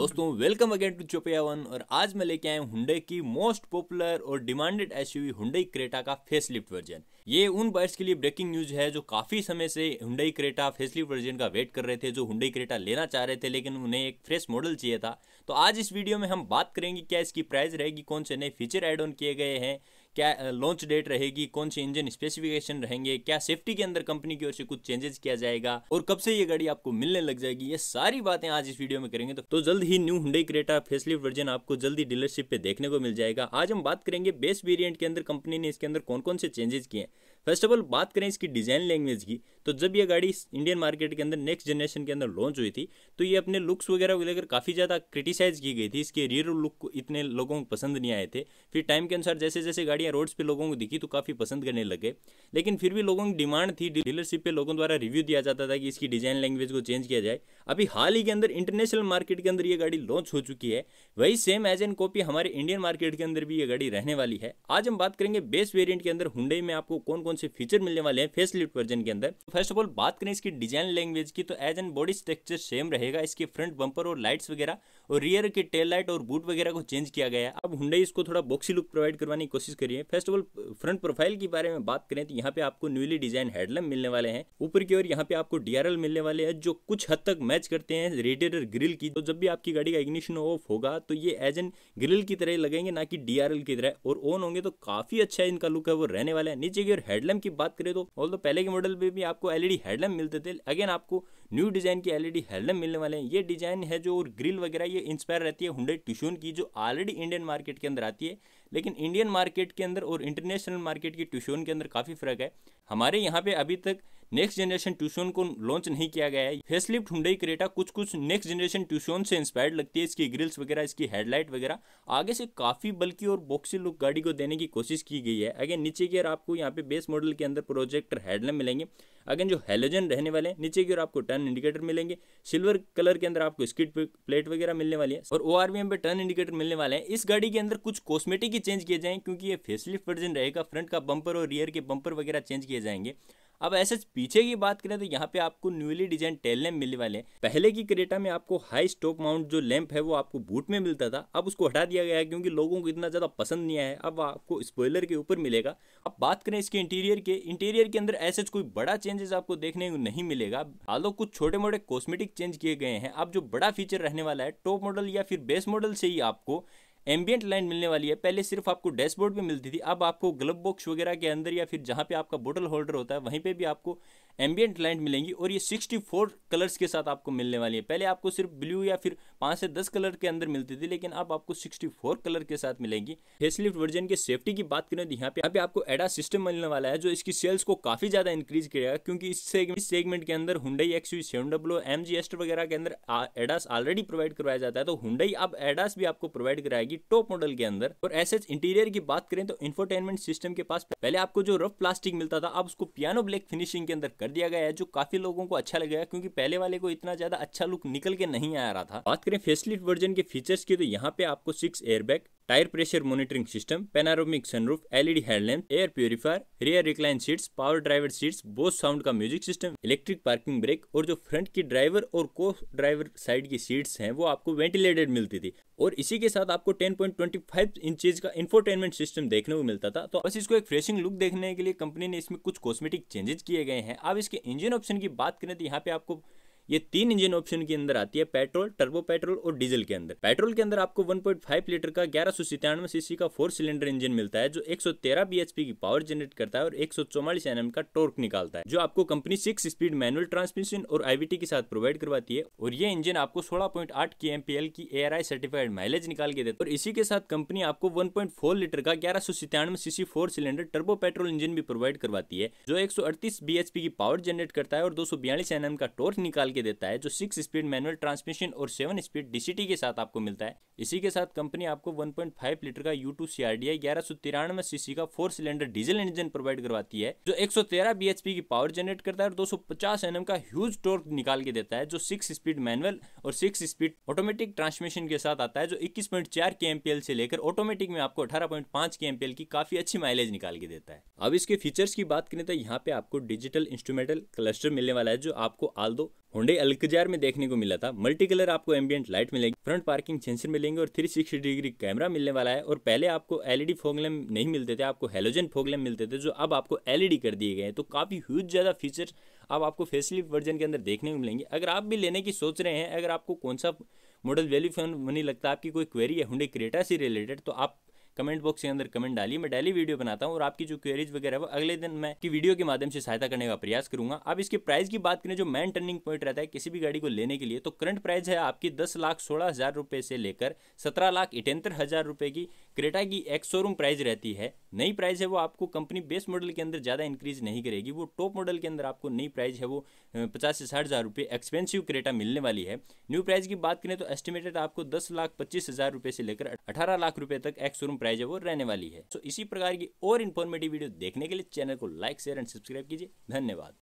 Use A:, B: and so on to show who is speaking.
A: दोस्तों welcome again to चोपिया one और आज मैं लेके आया हूँ की मोस्ट पॉपुलर और डिमांडेड एसयूवी हुडई क्रेटा का फेसलिफ्ट वर्जन ये उन बाइट्स के लिए ब्रेकिंग न्यूज है जो काफी समय से हुडई क्रेटा फेसलिफ्ट वर्जन का वेट कर रहे थे जो हुडई क्रेटा लेना चाह रहे थे लेकिन उन्हें एक फ्रेश मॉडल चाहिए था तो आज इस वीडियो में हम बात करेंगे क्या इसकी प्राइस रहेगी कौन से नए फीचर एड ऑन किए गए हैं क्या लॉन्च डेट रहेगी कौन से इंजन स्पेसिफिकेशन रहेंगे क्या सेफ्टी के अंदर कंपनी की ओर से कुछ चेंजेस किया जाएगा और कब से ये गाड़ी आपको मिलने लग जाएगी ये सारी बातें आज इस वीडियो में करेंगे तो, तो जल्द ही new Hyundai Creta facelift version आपको जल्दी डीलरशिप पे देखने को मिल जाएगा आज हम बात करेंगे बेस वेरियंट के अंदर कंपनी ने इसके अंदर कौन कौन से चेंजेस किए फर्स्ट ऑफ ऑल बात करें इसकी डिजाइन लैंग्वेज की तो जब ये गाड़ी इंडियन मार्केट के अंदर नेक्स्ट जनरेशन के अंदर लॉन्च हुई थी तो ये अपने लुक्स वगैरह को लेकर काफ़ी ज़्यादा क्रिटिसाइज की गई थी इसके रियर लुक को इतने लोगों को पसंद नहीं आए थे फिर टाइम के अनुसार जैसे जैसे गाड़ियाँ रोड्स पर लोगों को दिखी तो काफ़ी पसंद करने लगे लेकिन फिर भी लोगों की डिमांड थी डीलरशिप पर लोगों द्वारा रिव्यू दिया जाता था कि इसकी डिजाइन लैंग्वेज को चेंज किया जाए अभी हाल ही के अंदर इंटरनेशनल मार्केट के अंदर ये गाड़ी लॉन्च हो चुकी है वही सेम एज एन कॉपी हमारे इंडियन मार्केट के अंदर भी ये गाड़ी रहने वाली है आज हम बात करेंगे बेस्ट वेरियंट के अंदर हुडई में आपको कौन कौन कौन से फीचर मिलने वाले हैं फेस लिफ्ट वर्जन के अंदर फर्स्ट ऑफ ऑल बात करें इसकी डिजाइन लैंग्वेज की तो edge and body structure same रहेगा इसके फ्रंट बंपर और लाइट्स वगैरह और रियर के टेल लाइट और बूट वगैरह को चेंज किया गया है अब हुडा इसको थोड़ा बॉक्सी लुक प्रोवाइड करवाने की कोशिश करिए first of all front profile के बारे में बात करें तो यहाँ पे आपको न्यूली डिजाइन हेडलम मिलने वाले हैं ऊपर की ओर यहाँ पे आपको डीआरएल मिलने वाले हैं जो कुछ हद तक मैच करते हैं रेडिएटर ग्रिल की तो जब भी आपकी गाड़ी का इग्निशन ऑफ होगा तो ये एज एन ग्रिल की तरह लगेंगे ना कि डीआरएल की तरह और ऑन होंगे तो काफी अच्छा इनका लुक है वो रहने वाला है नीचे की ओर हेडलैम्प की बात करें तो ऑल पहले के मॉडल पर भी आपको एलईडी हेडलैम्प मिलते थे अगेन आपको न्यू डिजाइन की एलईडी हेडलैम्प मिलने वाले हैं ये डिजाइन है जो ग्रिल वगैरह ये इंस्पायर रहती है हुडे ट्यूशन की जो ऑलरेडी इंडियन मार्केट के अंदर आती है लेकिन इंडियन मार्केट के अंदर और इंटरनेशनल मार्केट की ट्यूशन के अंदर काफ़ी फर्क है हमारे यहाँ पे अभी तक नेक्स्ट जनरेशन ट्यूशन को लॉन्च नहीं किया गया है फेसलिफ्ट हुडई क्रेटा कुछ कुछ नेक्स्ट जनरेशन ट्यूशन से इंस्पायर्ड लगती है इसकी ग्रिल्स वगैरह इसकी हेडलाइट वगैरह आगे से काफ़ी बल्कि और बॉक्सी लुक गाड़ी को देने की कोशिश की गई है अगेन नीचे की ओर आपको यहाँ पे बेस मॉडल के अंदर प्रोजेक्टर हेडलैम मिलेंगे अगेन जो हेलोजन रहने वाले हैं नीचे की ओर आपको टर्न इंडिकेटर मिलेंगे सिल्वर कलर के अंदर आपको स्किट प्लेट वगैरह मिलने वाली है और ओ पे टर्न इंडिकेटर मिलने वाले हैं इस गाड़ी के अंदर कुछ कॉस्मेटिक ही चेंज किए जाएँ क्योंकि ये फेसलिफ्ट वर्जन रहेगा फ्रंट का बंपर और रियर के बंपर वगैरह चेंज किए किए जाएंगे अब ऐसे पीछे की बात करें तो यहाँ पे आपको न्यूली डिजाइन टेल लैम्प मिलने वाले हैं पहले की क्रेटा में आपको हाई स्टॉप माउंट जो लैंप है वो आपको बूट में मिलता था अब उसको हटा दिया गया है क्योंकि लोगों को इतना ज़्यादा पसंद नहीं आया है अब आपको स्पॉइलर के ऊपर मिलेगा अब बात करें इसके इंटीरियर के इंटीरियर के अंदर ऐसे कोई बड़ा चेंजेस आपको देखने को नहीं मिलेगा आलो कुछ छोटे मोटे कॉस्मेटिक चेंज किए गए हैं अब जो बड़ा फीचर रहने वाला है टॉप मॉडल या फिर बेस मॉडल से ही आपको एम्बियंट लाइन मिलने वाली है पहले सिर्फ आपको डैशबोर्ड में मिलती थी अब आपको ग्लब बॉक्स वगैरह के अंदर या फिर जहाँ पे आपका बोटल होल्डर होता है वहीं पे भी आपको एम्बियंट लाइट मिलेंगी और ये 64 कलर्स के साथ आपको मिलने वाली है पहले आपको सिर्फ ब्लू या फिर पाँच से दस कलर के अंदर मिलती थी लेकिन अब आपको सिक्सटी कलर के साथ मिलेंगी फेसलिफ्ट वर्जन के सेफ्टी की बात करें तो यहाँ पे यहाँ पे आपको एडा सिस्टम मिलने वाला है जो इसकी सेल्स को काफ़ी ज़्यादा इंक्रीज करेगा क्योंकि इस सेगमेंट के अंदर Hyundai X U seven double O M G वगैरह के अंदर एडास ऑलरेडी प्रोवाइड करवाया जाता है तो हुडई अब एडास भी आपको प्रोवाइड कराएगी टॉप मॉडल के अंदर और एस इंटीरियर की बात करें तो इंफोटेनमेंट सिस्टम के पास पहले आपको जो रफ प्लास्टिक मिलता था अब उसको पियानो ब्लैक फिनिशिंग के अंदर कर दिया गया है जो काफी लोगों को अच्छा लगेगा क्योंकि पहले वाले को इतना ज्यादा अच्छा लुक निकल के नहीं आ रहा था बात करें फेसलिफ्ट वर्जन के फीचर्स की तो यहाँ पे आपको six airbag tyre pressure monitoring system panoramic sunroof LED headlamp air purifier rear recline seats power driver seats Bose sound का music system electric parking brake और जो फ्रंट की ड्राइवर और को ड्राइवर साइड की सीट्स हैं वो आपको वेंटिलेटेड मिलती थी और इसी के साथ आपको 10.25 इंचेज का इंफोटेनमेंट सिस्टम देखने को मिलता था तो बस इसको एक फ्रेशिंग लुक देखने के लिए कंपनी ने इसमें कुछ कॉस्मेटिक चेंजेस किए गए हैं अब इसके इंजन ऑप्शन की बात करें तो यहाँ पे आपको ये तीन इंजन ऑप्शन के अंदर आती है पेट्रोल टर्बो पेट्रोल और डीजल के अंदर पेट्रोल के अंदर आपको 1.5 लीटर का ग्यारह सितानवे सीसी का फोर सिलेंडर इंजन मिलता है जो 113 बीएचपी की पावर जनरेट करता है और एक सौ एनएम का टोर्क निकालता है जो आपको company six speed manual transmission और आईवीटी के साथ प्रोवाइड करवाती है और ये इंजन आपको सोलह पॉइंट आठ के एमपीएल की ए सर्टिफाइड माइलेज निकाल के देता है और इसी के साथ कंपनी आपको वन लीटर का ग्यारह सौ cc four cylinder turbo petrol engine भी प्रोवाइड करवाती है जो एक सौ की पावर जनरेट करता है और दो सौ एनएम का टोर्क निकाल के करके देता है जो सिक्स स्पीड मैनुअल ट्रांसमिशन और सेवन स्पीड डीसीटी के साथ आपको मिलता है इसी के साथ कंपनी आपको 1.5 लीटर का U two C R D cc का four cylinder diesel engine provide करवाती है जो 113 सौ की पावर जनरेट करता है और 250 सौ का ह्यूज टॉर्क निकाल के देता है जो सिक्स स्पीड मैनुअल और सिक्स स्पीड ऑटोमेटिक ट्रांसमिशन के साथ आता है जो इक्कीस पॉइंट चार के एम से लेकर ऑटोमेटिक में आपको अठारह पॉइंट पांच के एम की काफी अच्छी माइलेज निकाल के देता है अब इसके फीचर्स की बात करें तो यहाँ पे आपको डिजिटल इंस्ट्रूमेंटल क्लस्टर मिलने वाला है जो आपको आल्दो होंडे अलकजार में देखने को मिला था मल्टी कलर आपको एम्बियंट लाइट मिलेगी फ्रंट पार्किंग सेंसर मिलेंगे और 360 डिग्री कैमरा मिलने वाला है और पहले आपको एलईडी फोगलेम e नहीं मिलते थे आपको हेलोजन फोगलेम मिलते थे जो अब आपको एलईडी e कर दिए गए हैं तो काफ़ी ह्यूज ज़्यादा फीचर्स अब आपको फेसलिफ्ट वर्जन के अंदर देखने को मिलेंगे अगर आप भी लेने की सोच रहे हैं अगर आपको कौन सा मॉडल वैल्यू फोन नहीं लगता आपकी कोई क्वेरी है हुडे क्रेटा से रिलेटेड तो आप कमेंट बॉक्स के अंदर कमेंट डालिए मैं डेली वीडियो बनाता हूँ और आपकी जो क्वेरीज वगैरह वो अगले दिन मैं की वीडियो के माध्यम से सहायता करने का प्रयास करूंगा अब इसके प्राइस की बात करें जो मेन टर्निंग पॉइंट रहता है किसी भी गाड़ी को लेने के लिए तो करंट प्राइस है आपकी दस लाख सोलह हजार रुपए से लेकर सत्रह लाख इटहत्तर हजार रुपए की क्रेटा की एक शोरूम प्राइस रहती है नई प्राइस है वो आपको कंपनी बेस मॉडल के अंदर ज़्यादा इंक्रीज नहीं करेगी वो टॉप मॉडल के अंदर आपको नई प्राइस है वो पचास से साठ हज़ार रुपये एक्सपेंसिव क्रेटा मिलने वाली है न्यू प्राइस की बात करें तो एस्टिमेटेड आपको दस लाख पच्चीस हज़ार रुपये से लेकर अठारह लाख रुपए तक एक्स शोरूम प्राइस प्राइज है वो रहने वाली है तो इसी प्रकार की और इन्फॉर्मेटिव वीडियो देखने के लिए चैनल को लाइक शेयर एंड सब्सक्राइब कीजिए धन्यवाद